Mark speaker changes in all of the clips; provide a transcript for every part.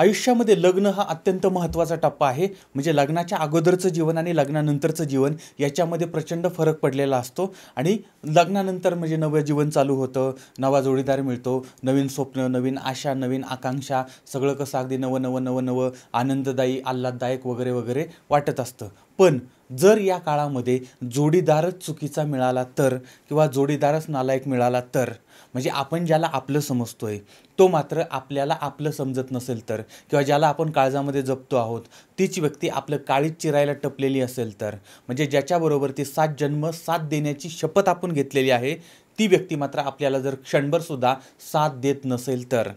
Speaker 1: आयुष्यामध्ये लग्न हा अत्यंत महत्त्वाचा टप्पा आहे म्हणजे लग्नाच्या अगोदरचं जीवन आणि लग्नानंतरचं जीवन याच्यामध्ये प्रचंड फरक पडलेला असतो आणि लग्नानंतर म्हणजे नवं जीवन चालू होतं नवा जोडीदार मिळतो नवीन स्वप्न नवीन आशा नवीन आकांक्षा सगळं कसं अगदी नवं नवं नवं नवं आनंददायी आल्हाददायक वगैरे वगैरे वाटत असतं पण जर या काळामध्ये जोडीदारच चुकीचा मिळाला तर किंवा जोडीदारच नालायक मिळाला तर म्हणजे आपण ज्याला आपलं समजतोय तो मात्र आपल्याला आपलं समजत नसेल तर किंवा ज्याला आपण काळजामध्ये जपतो आहोत तीच व्यक्ती आपलं काळीज चिरायला टपलेली असेल तर म्हणजे ज्याच्याबरोबर ती सात जन्म साथ देण्याची शपथ आपण घेतलेली आहे ती व्यक्ती मात्र आपल्याला जर क्षणभरसुद्धा साथ देत नसेल तर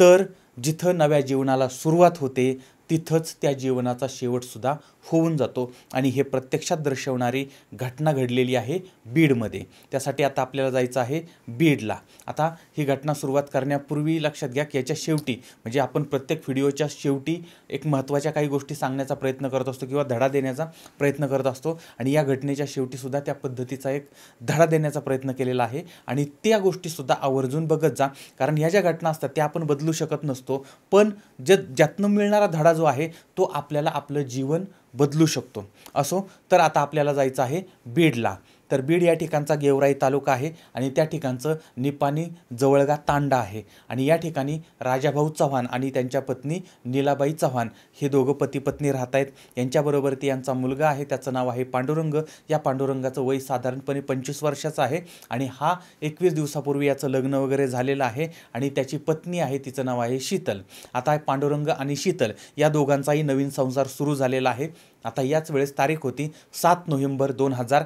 Speaker 1: तर जिथं नव्या जीवनाला सुरुवात होते तिथंच त्या जीवनाचा शेवटसुद्धा होऊन जातो आणि हे प्रत्यक्षात दर्शवणारी घटना घडलेली आहे बीडमध्ये त्यासाठी आता आपल्याला जायचं आहे बीडला आता ही घटना सुरुवात करण्यापूर्वी लक्षात घ्या की याच्या शेवटी म्हणजे आपण प्रत्येक व्हिडिओच्या शेवटी एक महत्त्वाच्या काही गोष्टी सांगण्याचा प्रयत्न करत असतो किंवा धडा देण्याचा प्रयत्न करत असतो आणि या घटनेच्या शेवटीसुद्धा त्या पद्धतीचा एक धडा देण्याचा प्रयत्न केलेला आहे आणि त्या गोष्टीसुद्धा आवर्जून बघत जा कारण ह्या ज्या घटना असतात त्या आपण बदलू शकत नसतो पण जे ज्यातनं मिळणारा धडा जो आहे तो आपल्याला आपलं जीवन बदलू शकतो असो तर आता आपल्याला जायचं आहे बीडला तर बीड या ठिकाणचा गेवराई तालुका आहे आणि त्या ठिकाणचं निपाणी जवळगा तांडा आहे आणि या ठिकाणी राजाभाऊ चव्हाण आणि त्यांच्या पत्नी नीलाबाई चव्हाण हे दोघं पती पत्नी राहत आहेत यांच्याबरोबर ती यांचा मुलगा आहे त्याचं नाव आहे पांडुरंग या पांडुरंगाचं वय साधारणपणे पंचवीस वर्षाचं आहे आणि हा एकवीस दिवसापूर्वी याचं लग्न वगैरे झालेलं आहे आणि त्याची पत्नी आहे तिचं नाव आहे शीतल आता पांडुरंग आणि शीतल या दोघांचाही नवीन संसार सुरू झालेला आहे आता याच वेळेस तारीख होती सात नोव्हेंबर दोन हजार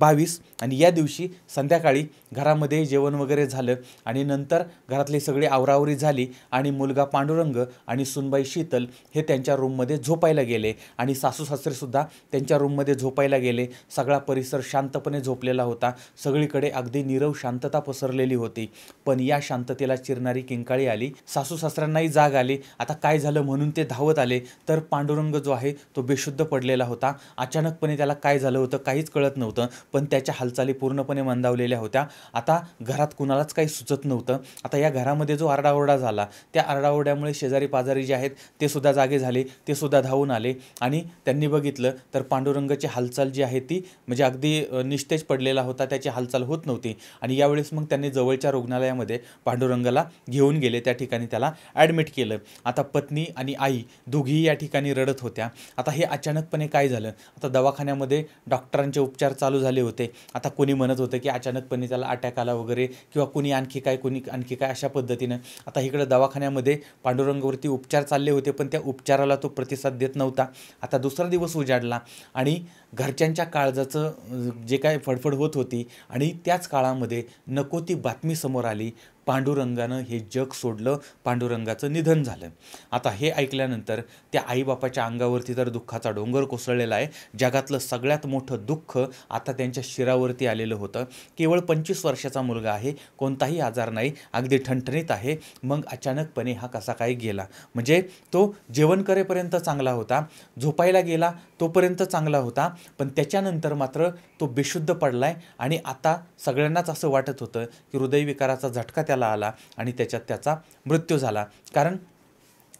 Speaker 1: बावीस आणि या दिवशी संध्याकाळी घरामध्ये जेवण वगैरे झालं आणि नंतर घरातली सगळी आवरावरी झाली आणि मुलगा पांडुरंग आणि सुनबाई शीतल हे त्यांच्या रूममध्ये झोपायला गेले आणि सासू सासरेसुद्धा त्यांच्या रूममध्ये झोपायला गेले सगळा परिसर शांतपणे झोपलेला होता सगळीकडे अगदी नीरव शांतता पसरलेली होती पण या शांततेला चिरणारी किंकाळी आली सासू सासऱ्यांनाही जाग आली आता काय झालं म्हणून ते धावत आले तर पांडुरंग जो आहे तो बेशुद्ध पडलेला होता अचानकपणे त्याला काय झालं होतं काहीच कळत नव्हतं पण त्याच्या हालचाली पूर्णपणे मंदावलेल्या होत्या आता घरात कुणालाच काही सुचत नव्हतं आता या घरामध्ये जो आरडाओरडा झाला त्या आरडाओरड्यामुळे शेजारी पाजारी जे आहेत ते सुद्धा जागे झाले ते सुद्धा धावून आले आणि त्यांनी बघितलं तर पांडुरंगाची हालचाल जी आहे ती म्हणजे अगदी निस्तेज पडलेला होता त्याची हालचाल होत नव्हती आणि यावेळेस मग त्यांनी जवळच्या रुग्णालयामध्ये पांडुरंगाला घेऊन गेले त्या ठिकाणी त्याला ॲडमिट केलं आता पत्नी आणि आई दोघीही या ठिकाणी रडत होत्या आता हे अचानकपणे काय झालं आता दवाखान्यामध्ये डॉक्टरांचे उपचार चालू झाले होते आता कोणी म्हणत होतं की अचानकपणे त्याला अटॅक आला वगैरे किंवा कुणी आणखी काय कुणी आणखी काय अशा पद्धतीनं आता इकडं दवाखान्यामध्ये पांडुरंगावरती उपचार चालले होते पण त्या उपचाराला तो प्रतिसाद देत नव्हता आता दुसरा दिवस उजाडला आणि घरच्यांच्या काळजाचं जे काय फडफड होत होती आणि त्याच काळामध्ये नको ती बातमी समोर आली पांडुरंगानं हे जग सोडलं पांडुरंगाचं निधन झालं आता हे ऐकल्यानंतर त्या आईबापाच्या अंगावरती तर दुःखाचा डोंगर कोसळलेला आहे जगातलं सगळ्यात मोठं दुःख आता त्यांच्या शिरावरती आलेलं होतं केवळ पंचवीस वर्षाचा मुलगा आहे कोणताही आजार नाही अगदी ठणठणीत आहे मग अचानकपणे हा कसा काय गेला म्हणजे तो जेवण करेपर्यंत चांगला होता झोपायला गेला तोपर्यंत चांगला होता पण त्याच्यानंतर मात्र तो बेशुद्ध आहे आणि आता सगळ्यांनाच असं वाटत होतं की हृदयविकाराचा झटका त्याला त्याला आला आणि त्याच्यात त्याचा मृत्यू झाला कारण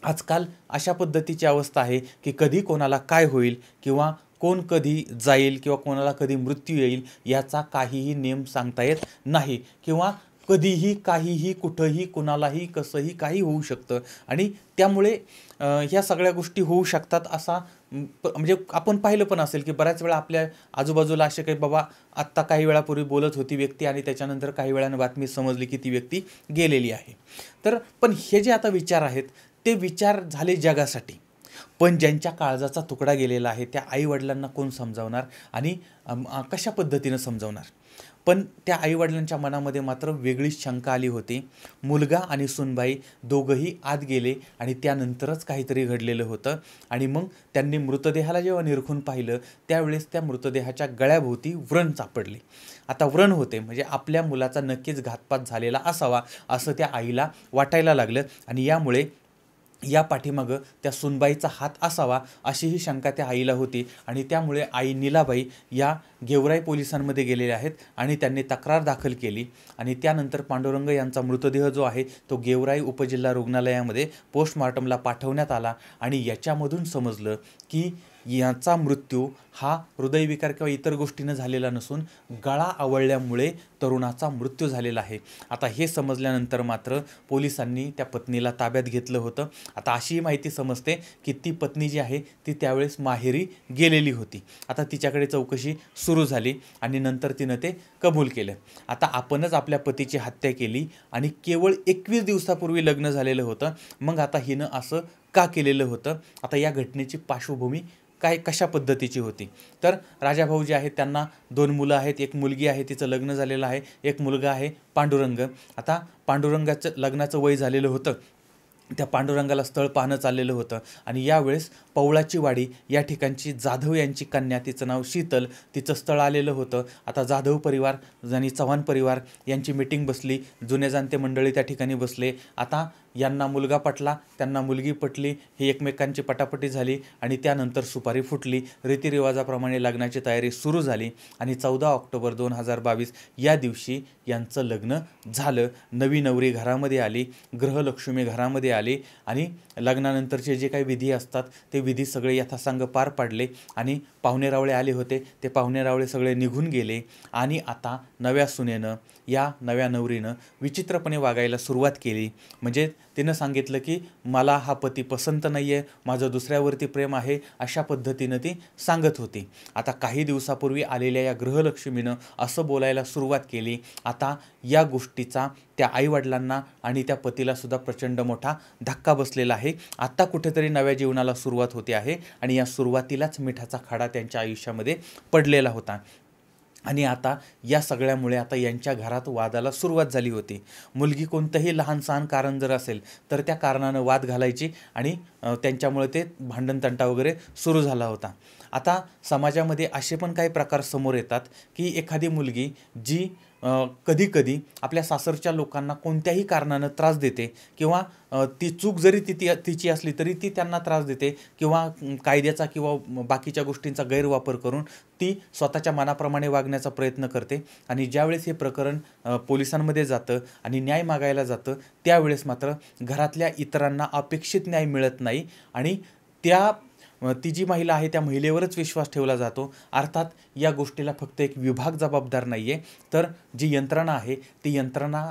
Speaker 1: आजकाल अशा पद्धतीची अवस्था आहे की कधी कोणाला काय होईल किंवा कोण कधी जाईल किंवा कोणाला कधी मृत्यू येईल याचा काहीही नियम सांगता येत नाही किंवा कधीही काहीही कुठंही कोणालाही कसंही काही होऊ शकतं आणि त्यामुळे ह्या सगळ्या गोष्टी होऊ शकतात असा म्हणजे आपण पाहिलं पण असेल की बऱ्याच वेळा आपल्या आजूबाजूला असे काही बाबा आत्ता काही वेळापूर्वी बोलत होती व्यक्ती आणि त्याच्यानंतर काही वेळानं बातमी समजली की ती व्यक्ती गेलेली आहे तर पण हे जे आता विचार आहेत ते विचार झाले जगासाठी पण ज्यांच्या काळजाचा तुकडा गेलेला आहे त्या आईवडिलांना कोण समजावणार आणि कशा पद्धतीनं समजावणार पण त्या आईवडिलांच्या मनामध्ये मात्र वेगळीच शंका आली होती मुलगा आणि सुनबाई दोघंही आत गेले आणि त्यानंतरच काहीतरी घडलेलं होतं आणि मग त्यांनी मृतदेहाला जेव्हा निरखून पाहिलं त्यावेळेस त्या मृतदेहाच्या गळ्याभोवती व्रण सापडले आता व्रण होते म्हणजे आपल्या मुलाचा नक्कीच घातपात झालेला असावा असं त्या आईला वाटायला लागलं आणि यामुळे या पाठीमागं त्या सुनबाईचा हात असावा अशी ही शंका त्या आईला होती आणि त्यामुळे आई नीलाबाई या गेवराई पोलिसांमध्ये गेलेल्या आहेत आणि त्यांनी तक्रार दाखल केली आणि त्यानंतर पांडुरंग यांचा मृतदेह जो आहे तो गेवराई उपजिल्हा रुग्णालयामध्ये पोस्टमॉर्टमला पाठवण्यात आला आणि याच्यामधून समजलं की याचा मृत्यू हा हृदयविकार किंवा इतर गोष्टीनं झालेला नसून गळा आवळल्यामुळे तरुणाचा मृत्यू झालेला आहे आता हे समजल्यानंतर मात्र पोलिसांनी त्या पत्नीला ताब्यात घेतलं होतं आता अशीही माहिती समजते की ती पत्नी जी आहे ती त्यावेळेस माहेरी गेलेली होती आता तिच्याकडे चौकशी सुरू झाली आणि नंतर तिनं ते कबूल केलं आता आपणच आपल्या पतीची हत्या केली आणि केवळ एकवीस दिवसापूर्वी लग्न झालेलं होतं मग आता हिनं असं का केलेलं होतं आता या घटनेची पार्श्वभूमी काय कशा पद्धतीची होती तर राजाभाऊ जे आहेत त्यांना दोन मुलं आहेत एक मुलगी आहे तिचं लग्न झालेलं आहे एक मुलगा आहे पांडुरंग आता पांडुरंगाचं लग्नाचं वय झालेलं होतं त्या पांडुरंगाला स्थळ पाहणं चाललेलं होतं आणि यावेळेस पवळाची वाडी या ठिकाणची जाधव यांची कन्या तिचं नाव शीतल तिचं स्थळ आलेलं होतं आता जाधव परिवार आणि चव्हाण परिवार यांची मिटिंग बसली जुने जाणते मंडळी त्या ठिकाणी बसले आता यांना मुलगा पटला त्यांना मुलगी पटली ही एकमेकांची पटापटी झाली आणि त्यानंतर सुपारी फुटली रीतिरिवाजाप्रमाणे लग्नाची तयारी सुरू झाली आणि चौदा ऑक्टोबर दोन हजार बावीस या दिवशी यांचं लग्न झालं नवी नवरी घरामध्ये आली ग्रहलक्ष्मी घरामध्ये आली आणि लग्नानंतरचे जे काही विधी असतात ते विधी सगळे यथासांग पार पाडले आणि पाहुणेरावळे आले होते ते पाहुणेरावळे सगळे निघून गेले आणि आता नव्या सुनेनं या नव्या नवरीनं विचित्रपणे वागायला सुरुवात केली म्हणजे तिनं सांगितलं की मला हा पती पसंत नाही आहे माझं दुसऱ्यावरती प्रेम आहे अशा पद्धतीनं ती सांगत होती आता काही दिवसापूर्वी आलेल्या या गृहलक्ष्मीनं असं बोलायला सुरुवात केली आता या गोष्टीचा त्या आईवडिलांना आणि त्या पतीलासुद्धा प्रचंड मोठा धक्का बसलेला आहे आत्ता कुठेतरी नव्या जीवनाला सुरुवात होते आहे आणि या सुरुवातीलाच मिठाचा खाडा त्यांच्या आयुष्यामध्ये पडलेला होता आणि आता या सगळ्यामुळे आता यांच्या घरात वादाला सुरुवात झाली होती मुलगी कोणतंही लहान सहान कारण जर असेल तर त्या कारणानं वाद घालायची आणि त्यांच्यामुळे ते भांडणतंटा वगैरे सुरू झाला होता आता समाजामध्ये असे पण काही प्रकार समोर येतात की एखादी मुलगी जी कधीकधी आपल्या सासरच्या लोकांना कोणत्याही कारणानं त्रास देते किंवा ती चूक जरी ती ती तिची असली तरी ती त्यांना त्रास देते किंवा कायद्याचा किंवा बाकीच्या गोष्टींचा गैरवापर करून ती स्वतःच्या मनाप्रमाणे वागण्याचा प्रयत्न करते आणि ज्यावेळेस हे प्रकरण पोलिसांमध्ये जातं आणि न्याय मागायला जातं त्यावेळेस मात्र घरातल्या इतरांना अपेक्षित न्याय मिळत नाही आणि त्या ती जी महिला आहे त्या महिलेवरच विश्वास ठेवला जातो अर्थात या गोष्टीला फक्त एक विभाग जबाबदार नाही आहे तर जी यंत्रणा आहे ती यंत्रणा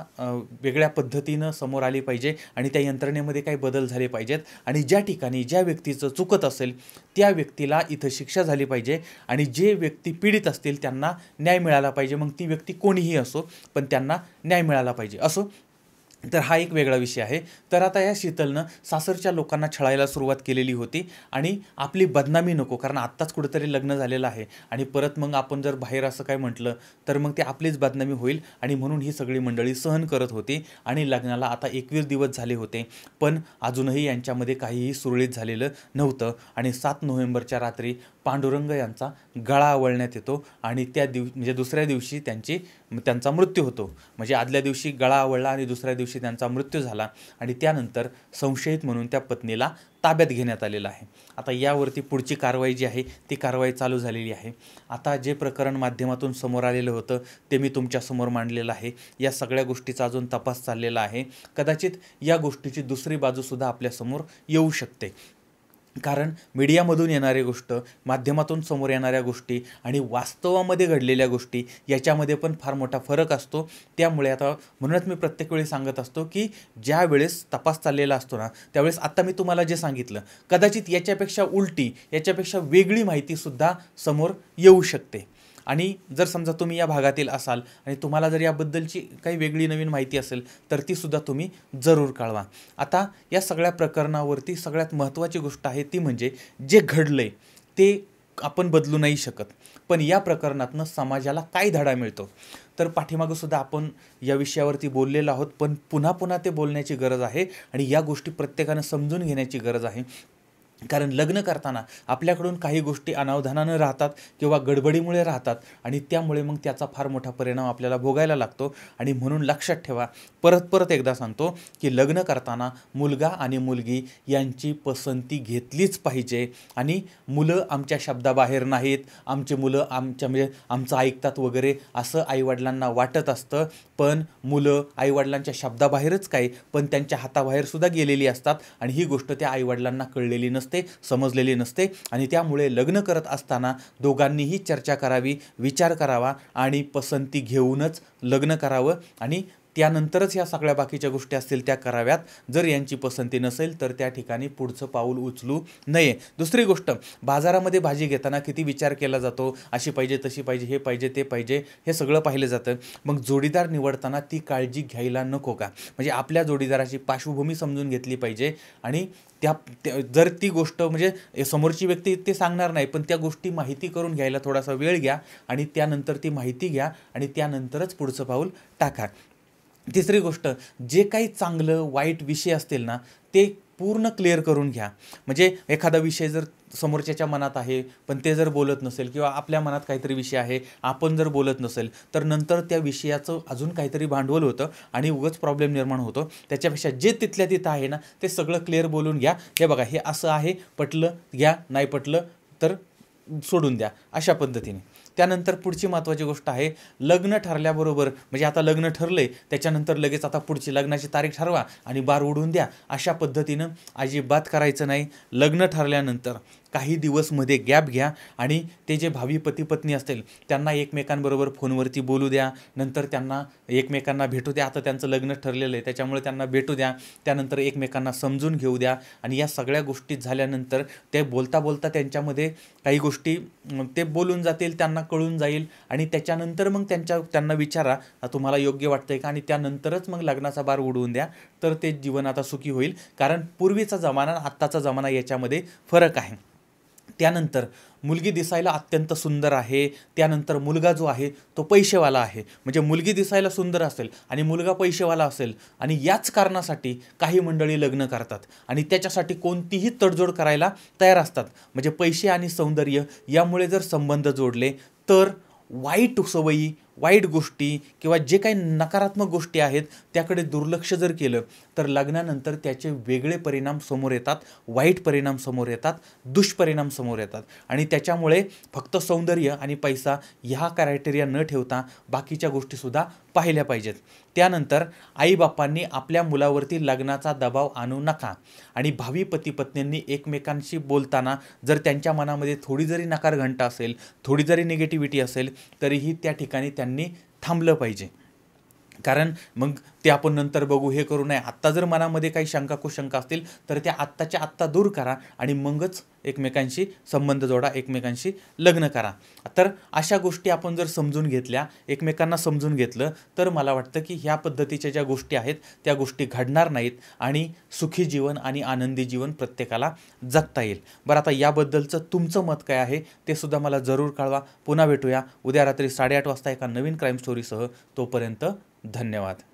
Speaker 1: वेगळ्या पद्धतीनं समोर आली पाहिजे आणि त्या यंत्रणेमध्ये काही बदल झाले पाहिजेत आणि ज्या ठिकाणी ज्या व्यक्तीचं चुकत असेल त्या व्यक्तीला इथं शिक्षा झाली पाहिजे आणि जे व्यक्ती पीडित असतील त्यांना न्याय मिळाला पाहिजे मग ती व्यक्ती कोणीही असो पण त्यांना न्याय मिळाला पाहिजे असो तर हा एक वेगळा विषय आहे तर आता या शीतलनं सासरच्या लोकांना छळायला सुरुवात केलेली होती आणि आपली बदनामी नको कारण आत्ताच कुठेतरी लग्न झालेलं आहे आणि परत मग आपण जर बाहेर असं काय म्हटलं तर मग ते आपलीच बदनामी होईल आणि म्हणून ही सगळी मंडळी सहन करत होती आणि लग्नाला आता एकवीस दिवस झाले होते पण अजूनही यांच्यामध्ये काहीही सुरळीत झालेलं नव्हतं आणि सात नोव्हेंबरच्या रात्री पांडुरंग यांचा गळा आवळण्यात येतो आणि त्या दिव म्हणजे दुसऱ्या दिवशी त्यांची त्यांचा मृत्यू होतो म्हणजे आदल्या दिवशी गळा आवळला आणि दुसऱ्या दिवशी त्यांचा मृत्यू झाला आणि त्यानंतर संशयित म्हणून त्या पत्नीला ताब्यात घेण्यात आलेला आहे आता यावरती पुढची कारवाई जी आहे ती कारवाई चालू झालेली आहे आता जे प्रकरण माध्यमातून समोर आलेलं होतं ते मी तुमच्यासमोर मांडलेलं आहे या सगळ्या गोष्टीचा अजून तपास चाललेला आहे कदाचित या गोष्टीची दुसरी बाजूसुद्धा आपल्यासमोर येऊ शकते कारण मीडियामधून येणारी गोष्ट माध्यमातून समोर येणाऱ्या गोष्टी आणि वास्तवामध्ये घडलेल्या गोष्टी याच्यामध्ये पण फार मोठा फरक असतो त्यामुळे आता म्हणूनच मी प्रत्येक वेळी सांगत असतो की ज्या वेळेस तपास चाललेला असतो ना त्यावेळेस आत्ता मी तुम्हाला जे सांगितलं कदाचित याच्यापेक्षा उलटी याच्यापेक्षा वेगळी माहितीसुद्धा समोर येऊ शकते आणि जर समजा तुम्ही या भागातील असाल आणि तुम्हाला जर याबद्दलची काही वेगळी नवीन माहिती असेल तर तीसुद्धा तुम्ही जरूर कळवा आता या सगळ्या प्रकरणावरती सगळ्यात महत्त्वाची गोष्ट आहे ती म्हणजे जे घडलं आहे ते आपण बदलू नाही शकत पण या प्रकरणातनं समाजाला काय धडा मिळतो तर पाठीमागंसुद्धा आपण या विषयावरती बोललेलो आहोत पण पुन्हा पुन्हा ते बोलण्याची गरज आहे आणि या गोष्टी प्रत्येकानं समजून घेण्याची गरज आहे कारण लग्न करताना आपल्याकडून काही गोष्टी अनावधानानं राहतात किंवा गडबडीमुळे राहतात आणि त्यामुळे मग त्याचा फार मोठा परिणाम आपल्याला भोगायला लागतो आणि म्हणून लक्षात ठेवा परत परत एकदा सांगतो की लग्न करताना मुलगा आणि मुलगी यांची पसंती घेतलीच पाहिजे आणि मुलं आमच्या शब्दाबाहेर नाहीत आमची मुलं आमच्या म्हणजे आमचं ऐकतात वगैरे असं आईवडिलांना वाटत असतं पण मुलं आईवडिलांच्या शब्दाबाहेरच काय पण त्यांच्या हाताबाहेरसुद्धा गेलेली असतात आणि ही गोष्ट त्या आईवडिलांना कळलेली नसते नसते समजलेली नसते आणि त्यामुळे लग्न करत असताना दोघांनीही चर्चा करावी विचार करावा आणि पसंती घेऊनच लग्न करावं आणि त्यानंतरच ह्या सगळ्या बाकीच्या गोष्टी असतील त्या कराव्यात जर यांची पसंती नसेल तर त्या ठिकाणी पुढचं पाऊल उचलू नये दुसरी गोष्ट बाजारामध्ये भाजी घेताना किती विचार केला जातो अशी पाहिजे तशी पाहिजे हे पाहिजे ते पाहिजे हे सगळं पाहिलं जातं मग जोडीदार निवडताना ती काळजी घ्यायला नको का म्हणजे आपल्या जोडीदाराची पार्श्वभूमी समजून घेतली पाहिजे आणि त्या जर ती गोष्ट म्हणजे समोरची व्यक्ती ते सांगणार नाही पण त्या गोष्टी माहिती करून घ्यायला थोडासा वेळ घ्या आणि त्यानंतर ती माहिती घ्या आणि त्यानंतरच पुढचं पाऊल टाका तिसरी गोष्ट जे काही चांगलं वाईट विषय असतील ना ते पूर्ण क्लिअर करून घ्या म्हणजे एखादा विषय जर समोरच्याच्या मनात आहे पण ते जर बोलत नसेल किंवा आपल्या मनात काहीतरी विषय आहे आपण जर बोलत नसेल तर नंतर त्या विषयाचं अजून काहीतरी भांडवल होतं आणि उगंच प्रॉब्लेम निर्माण होतो त्याच्यापेक्षा जे तिथल्या तिथं आहे ना ते सगळं क्लिअर बोलून घ्या हे बघा हे असं आहे पटलं घ्या नाही पटलं तर सोडून द्या अशा पद्धतीने त्यानंतर पुढची महत्त्वाची गोष्ट आहे लग्न ठरल्याबरोबर म्हणजे आता लग्न ठरले त्याच्यानंतर लगेच आता पुढची लग्नाची तारीख ठरवा आणि बार उडून द्या अशा पद्धतीनं अजिबात करायचं नाही लग्न ठरल्यानंतर काही दिवसमध्ये गॅप घ्या आणि ते जे भावी पती पत्नी असतील त्यांना एकमेकांबरोबर फोनवरती बोलू द्या नंतर त्यांना एकमेकांना भेटू द्या आता त्यांचं लग्न ठरलेलं आहे त्याच्यामुळे त्यांना भेटू द्या त्यानंतर एकमेकांना समजून घेऊ द्या आणि या सगळ्या गोष्टी झाल्यानंतर ते बोलता बोलता त्यांच्यामध्ये काही गोष्टी ते बोलून जातील त्यांना कळून जाईल आणि त्याच्यानंतर मग त्यांच्या त्यांना विचारा तुम्हाला योग्य वाटतं आहे का आणि त्यानंतरच मग लग्नाचा भार उडवून द्या तर ते जीवन आता सुखी होईल कारण पूर्वीचा जमाना आत्ताचा जमाना याच्यामध्ये फरक आहे त्यानंतर मुलगी दिसायला अत्यंत सुंदर आहे त्यानंतर मुलगा जो आहे तो पैसेवाला आहे म्हणजे मुलगी दिसायला सुंदर असेल आणि मुलगा पैसेवाला असेल आणि याच कारणासाठी काही मंडळी लग्न करतात आणि त्याच्यासाठी कोणतीही तडजोड करायला तयार असतात म्हणजे पैसे आणि सौंदर्य यामुळे जर संबंध जोडले तर वाईट सवयी वाईट गोष्टी किंवा जे काही नकारात्मक गोष्टी आहेत त्याकडे दुर्लक्ष जर केलं तर लग्नानंतर त्याचे वेगळे परिणाम समोर येतात वाईट परिणाम समोर येतात दुष्परिणाम समोर येतात आणि त्याच्यामुळे फक्त सौंदर्य आणि पैसा ह्या क्रायटेरिया न ठेवता बाकीच्या गोष्टीसुद्धा पाहिल्या पाहिजेत त्यानंतर आईबापांनी आपल्या मुलावरती लग्नाचा दबाव आणू नका आणि भावी पती पत्नींनी एकमेकांशी बोलताना जर त्यांच्या मनामध्ये थोडी जरी नकार घंटा असेल थोडी जरी निगेटिव्हिटी असेल तरीही त्या ठिकाणी त्यांना त्यांनी थांबलं पाहिजे कारण मग ते आपण नंतर बघू हे करू नये आत्ता जर मनामध्ये काही शंका कुशंका असतील तर त्या आत्ताच्या आत्ता दूर करा आणि मगच एकमेकांशी संबंध जोडा एकमेकांशी लग्न करा तर अशा गोष्टी आपण जर समजून घेतल्या एकमेकांना समजून घेतलं तर मला वाटतं की ह्या पद्धतीच्या ज्या गोष्टी आहेत त्या गोष्टी घडणार नाहीत आणि सुखी जीवन आणि आनंदी जीवन प्रत्येकाला जगता येईल बरं आता याबद्दलचं तुमचं मत काय आहे ते सुद्धा मला जरूर कळवा पुन्हा भेटूया उद्या रात्री साडेआठ वाजता एका नवीन क्राईम स्टोरीसह तोपर्यंत धन्यवाद